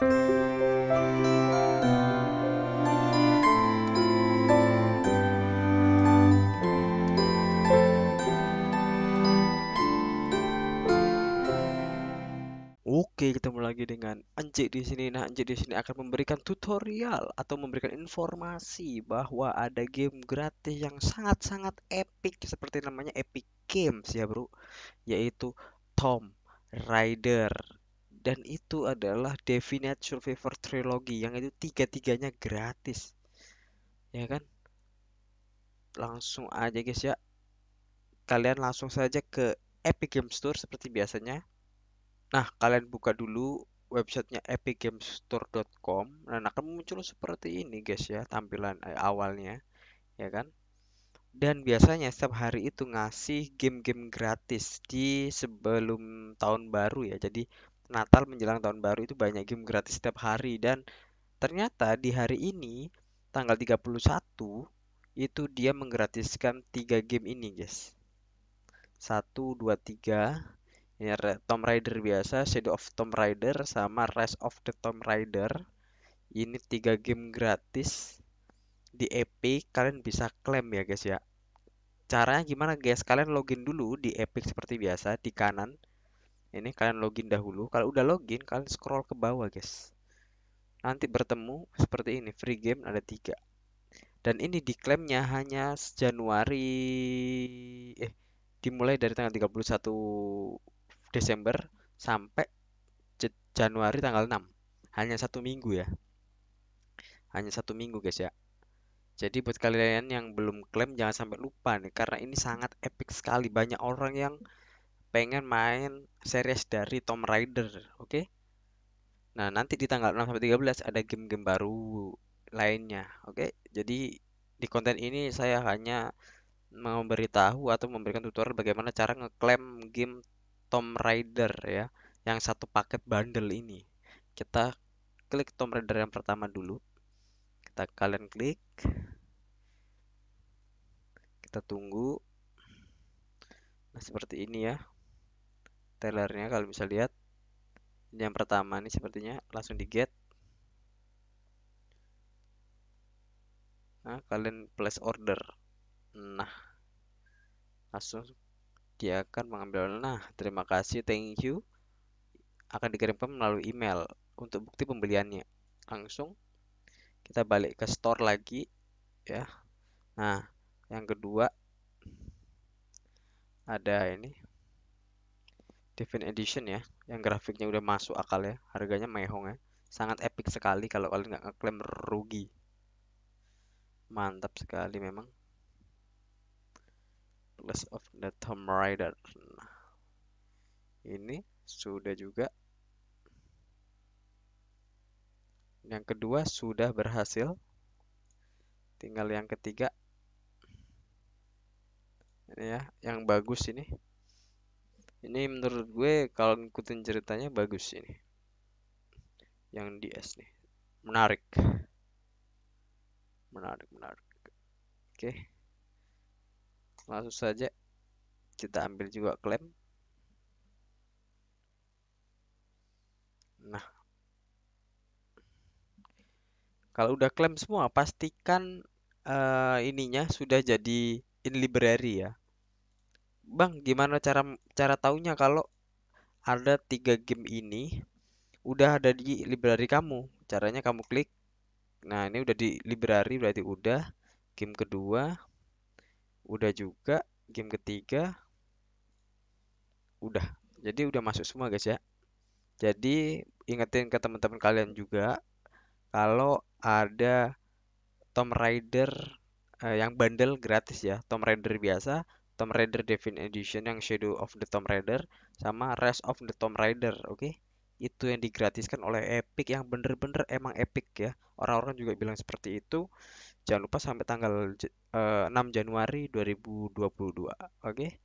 Oke, ketemu lagi dengan Anjik di sini. Nah, Anjik di sini akan memberikan tutorial atau memberikan informasi bahwa ada game gratis yang sangat-sangat epic seperti namanya Epic Games ya, Bro. Yaitu Tom Raider dan itu adalah Definite Survivor Trilogy yang itu tiga-tiganya gratis ya kan langsung aja guys ya kalian langsung saja ke Epic Games Store seperti biasanya nah kalian buka dulu websitenya epicgamesstore.com dan nah, nah, akan muncul seperti ini guys ya tampilan eh, awalnya ya kan dan biasanya setiap hari itu ngasih game-game gratis di sebelum tahun baru ya jadi Natal menjelang tahun baru itu banyak game gratis setiap hari dan ternyata di hari ini tanggal 31 itu dia menggratiskan tiga game ini guys 1, 2, 3 ini Tomb Raider biasa, Shadow of Tom Raider sama Rise of the Tom Raider ini tiga game gratis di Epic kalian bisa klaim ya guys ya caranya gimana guys kalian login dulu di Epic seperti biasa di kanan ini kalian login dahulu kalau udah login kalian scroll ke bawah guys nanti bertemu seperti ini free game ada tiga dan ini diklaimnya hanya Januari eh dimulai dari tanggal 31 Desember sampai Januari tanggal 6 hanya satu minggu ya hanya satu minggu guys ya jadi buat kalian yang belum klaim jangan sampai lupa nih karena ini sangat epic sekali banyak orang yang pengen main series dari Tom Raider, oke? Okay? Nah, nanti di tanggal 6 sampai 13 ada game-game baru lainnya, oke? Okay? Jadi di konten ini saya hanya memberitahu atau memberikan tutorial bagaimana cara ngeklaim game Tom Raider ya, yang satu paket bundle ini. Kita klik Tom Raider yang pertama dulu. Kita kalian klik. Kita tunggu. Nah, seperti ini ya. Tellernya kalau bisa lihat yang pertama nih sepertinya langsung di get nah kalian place order nah langsung dia akan mengambil nah terima kasih thank you akan dikirimkan melalui email untuk bukti pembeliannya langsung kita balik ke store lagi ya nah yang kedua ada ini Defin Edition ya, yang grafiknya udah masuk akal ya, harganya mehong ya. Sangat epic sekali kalau kalian nggak ngeklaim rugi. Mantap sekali memang. Plus of the Tomb Raider. Nah, ini sudah juga. Yang kedua sudah berhasil. Tinggal yang ketiga. Ini ya, yang bagus ini ini menurut gue kalau ngikutin ceritanya bagus ini yang di S nih menarik menarik menarik oke langsung saja kita ambil juga klaim nah kalau udah klaim semua pastikan uh, ininya sudah jadi in library ya Bang, gimana cara cara taunya kalau ada tiga game ini udah ada di library kamu? Caranya kamu klik. Nah, ini udah di library berarti udah. Game kedua udah juga, game ketiga udah. Jadi udah masuk semua guys ya. Jadi ingetin ke teman-teman kalian juga kalau ada Tom Raider eh, yang bandel gratis ya, Tom Raider biasa Tomb Raider Devin Edition yang Shadow of the Tomb Raider sama Rise of the Tomb Raider oke okay? itu yang digratiskan oleh Epic yang bener-bener emang Epic ya orang-orang juga bilang seperti itu jangan lupa sampai tanggal uh, eh, 6 Januari 2022 oke okay?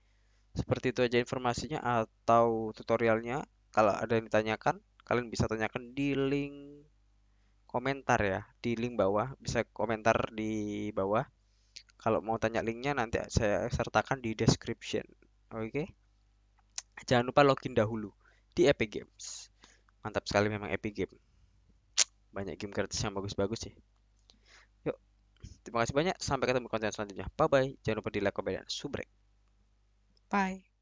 seperti itu aja informasinya atau tutorialnya kalau ada yang ditanyakan kalian bisa tanyakan di link komentar ya di link bawah bisa komentar di bawah kalau mau tanya linknya nanti saya sertakan di description. Oke. Okay? Jangan lupa login dahulu di Epic Games. Mantap sekali memang Epic Games. Banyak game gratis yang bagus-bagus sih. Yuk. Terima kasih banyak. Sampai ketemu konten selanjutnya. Bye-bye. Jangan lupa di like, comment, dan subscribe Bye.